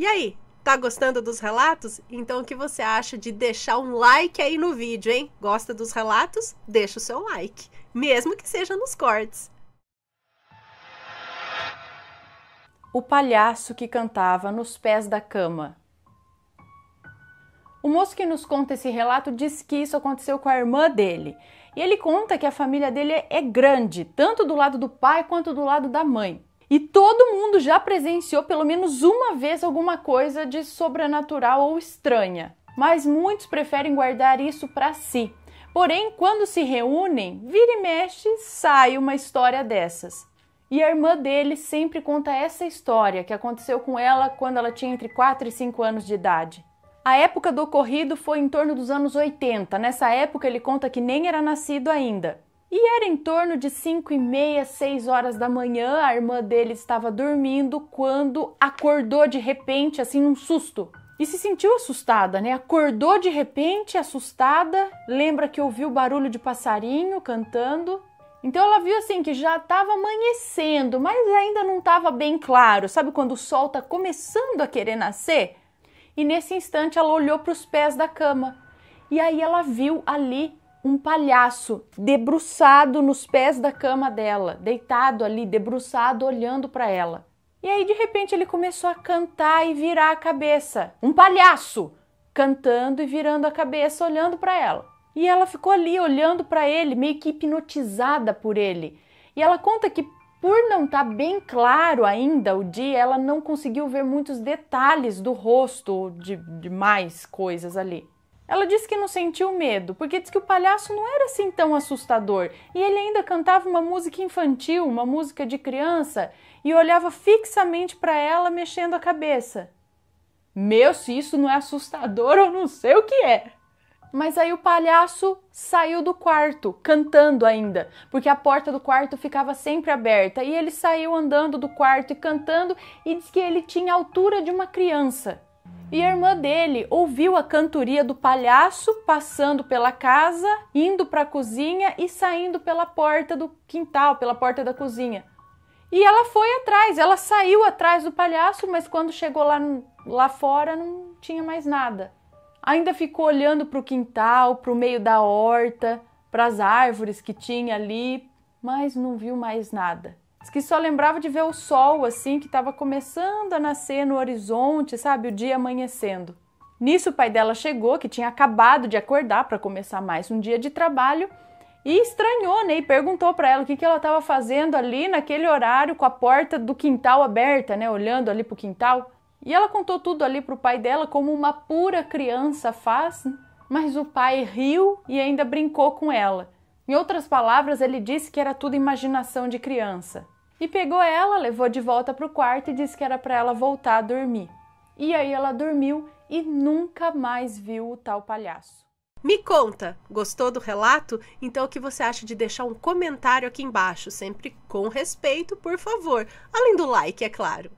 E aí, tá gostando dos relatos? Então o que você acha de deixar um like aí no vídeo, hein? Gosta dos relatos? Deixa o seu like, mesmo que seja nos cortes. O palhaço que cantava nos pés da cama. O moço que nos conta esse relato diz que isso aconteceu com a irmã dele. E ele conta que a família dele é grande, tanto do lado do pai quanto do lado da mãe. E todo mundo já presenciou pelo menos uma vez alguma coisa de sobrenatural ou estranha, mas muitos preferem guardar isso para si. Porém, quando se reúnem, vira e mexe, sai uma história dessas. E a irmã dele sempre conta essa história que aconteceu com ela quando ela tinha entre 4 e 5 anos de idade. A época do ocorrido foi em torno dos anos 80. Nessa época, ele conta que nem era nascido ainda. E era em torno de 5 e meia, 6 horas da manhã, a irmã dele estava dormindo quando acordou de repente, assim, num susto. E se sentiu assustada, né? Acordou de repente, assustada, lembra que ouviu barulho de passarinho cantando. Então ela viu assim que já estava amanhecendo, mas ainda não estava bem claro. Sabe quando o sol está começando a querer nascer? E nesse instante ela olhou para os pés da cama. E aí ela viu ali um palhaço debruçado nos pés da cama dela, deitado ali, debruçado, olhando para ela. E aí, de repente, ele começou a cantar e virar a cabeça. Um palhaço cantando e virando a cabeça, olhando para ela. E ela ficou ali olhando para ele, meio que hipnotizada por ele. E ela conta que, por não estar tá bem claro ainda o dia, ela não conseguiu ver muitos detalhes do rosto, de, de mais coisas ali. Ela disse que não sentiu medo, porque disse que o palhaço não era assim tão assustador. E ele ainda cantava uma música infantil, uma música de criança, e olhava fixamente para ela, mexendo a cabeça. Meu, se isso não é assustador, eu não sei o que é. Mas aí o palhaço saiu do quarto, cantando ainda, porque a porta do quarto ficava sempre aberta. E ele saiu andando do quarto e cantando, e disse que ele tinha a altura de uma criança. E a irmã dele ouviu a cantoria do palhaço passando pela casa, indo para a cozinha e saindo pela porta do quintal, pela porta da cozinha. E ela foi atrás, ela saiu atrás do palhaço, mas quando chegou lá, lá fora não tinha mais nada. Ainda ficou olhando para o quintal, para o meio da horta, para as árvores que tinha ali, mas não viu mais nada. Diz que só lembrava de ver o sol, assim, que estava começando a nascer no horizonte, sabe? O dia amanhecendo. Nisso, o pai dela chegou, que tinha acabado de acordar para começar mais um dia de trabalho, e estranhou, né? E perguntou para ela o que, que ela estava fazendo ali naquele horário com a porta do quintal aberta, né? Olhando ali para o quintal. E ela contou tudo ali para o pai dela, como uma pura criança faz, mas o pai riu e ainda brincou com ela em outras palavras, ele disse que era tudo imaginação de criança. E pegou ela, levou de volta para o quarto e disse que era para ela voltar a dormir. E aí ela dormiu e nunca mais viu o tal palhaço. Me conta, gostou do relato? Então o que você acha de deixar um comentário aqui embaixo, sempre com respeito, por favor, além do like, é claro.